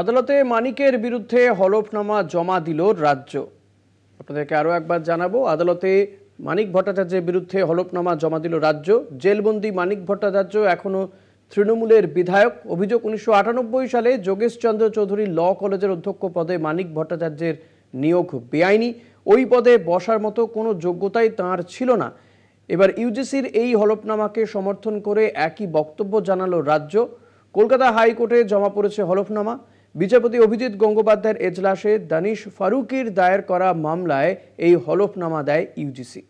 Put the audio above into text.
আদালতে মানিকের বিরুদ্ধে হলফনামা জমা দিল রাজ্য আপনাদেরকে আরও একবার জানাবো আদালতে মানিক ভট্টাচার্যের বিরুদ্ধে হলফনামা জমা দিল রাজ্য জেলবন্দি মানিক ভট্টাচার্য এখনও তৃণমূলের বিধায়ক অভিযোগ উনিশশো সালে যোগেশচন্দ্র চৌধুরী ল কলেজের অধ্যক্ষ পদে মানিক ভট্টাচার্যের নিয়োগ বেআইনি ওই পদে বসার মতো কোনো যোগ্যতাই তাঁর ছিল না এবার ইউজিসির এই হলফনামাকে সমর্থন করে একই বক্তব্য জানালো রাজ্য কলকাতা হাইকোর্টে জমা পড়েছে হলফনামা বিচারপতি অভিজিৎ গঙ্গোপাধ্যায়ের এজলাসে দানিশ ফারুকির দায়ের করা মামলায় এই হলফনামা দেয় ইউজিসি